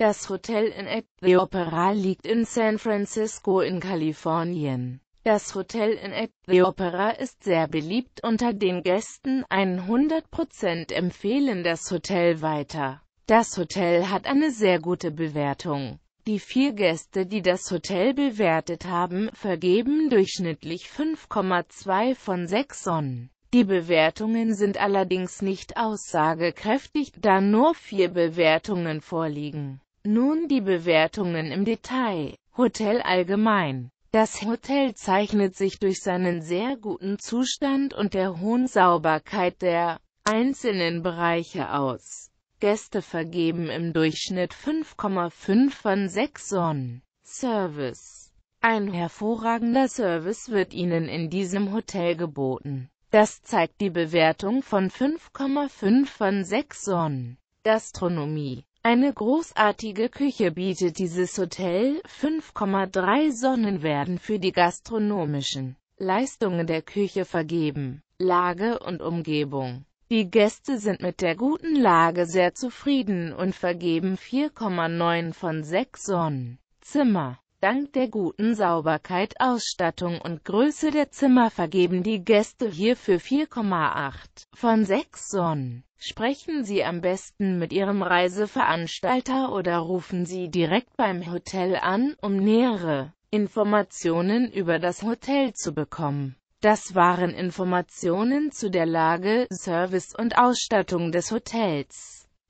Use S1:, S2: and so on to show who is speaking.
S1: Das Hotel in At the Opera liegt in San Francisco in Kalifornien. Das Hotel in At the Opera ist sehr beliebt unter den Gästen, 100% empfehlen das Hotel weiter. Das Hotel hat eine sehr gute Bewertung. Die vier Gäste, die das Hotel bewertet haben, vergeben durchschnittlich 5,2 von 6 Sonnen. Die Bewertungen sind allerdings nicht aussagekräftig, da nur vier Bewertungen vorliegen. Nun die Bewertungen im Detail. Hotel allgemein. Das Hotel zeichnet sich durch seinen sehr guten Zustand und der hohen Sauberkeit der einzelnen Bereiche aus. Gäste vergeben im Durchschnitt 5,5 von 6 Sonnen. Service Ein hervorragender Service wird Ihnen in diesem Hotel geboten. Das zeigt die Bewertung von 5,5 von 6 Sonnen. Gastronomie eine großartige Küche bietet dieses Hotel, 5,3 Sonnen werden für die gastronomischen Leistungen der Küche vergeben, Lage und Umgebung. Die Gäste sind mit der guten Lage sehr zufrieden und vergeben 4,9 von 6 Sonnen. Zimmer Dank der guten Sauberkeit, Ausstattung und Größe der Zimmer vergeben die Gäste hierfür 4,8 von 6 Sonnen. Sprechen Sie am besten mit Ihrem Reiseveranstalter oder rufen Sie direkt beim Hotel an, um nähere Informationen über das Hotel zu bekommen. Das waren Informationen zu der Lage, Service und Ausstattung des Hotels.